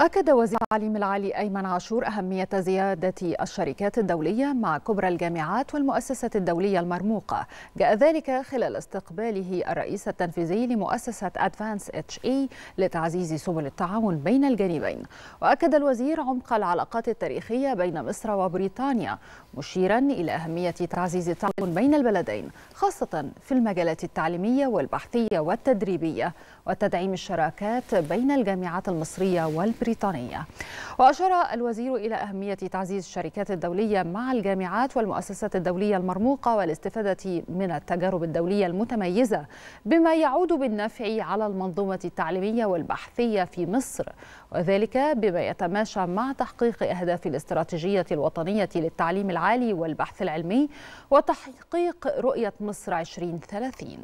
أكد وزير التعليم العالي أيمن عاشور أهمية زيادة الشركات الدولية مع كبرى الجامعات والمؤسسات الدولية المرموقة جاء ذلك خلال استقباله الرئيس التنفيذي لمؤسسة أدفانس اتش اي لتعزيز سبل التعاون بين الجانبين وأكد الوزير عمق العلاقات التاريخية بين مصر وبريطانيا مشيرا إلى أهمية تعزيز التعاون بين البلدين خاصة في المجالات التعليمية والبحثية والتدريبية وتدعيم الشراكات بين الجامعات المصرية والبريطانية البريطانية وأشار الوزير إلى أهمية تعزيز الشركات الدولية مع الجامعات والمؤسسات الدولية المرموقة والاستفادة من التجارب الدولية المتميزة بما يعود بالنفع على المنظومة التعليمية والبحثية في مصر وذلك بما يتماشى مع تحقيق أهداف الاستراتيجية الوطنية للتعليم العالي والبحث العلمي وتحقيق رؤية مصر 2030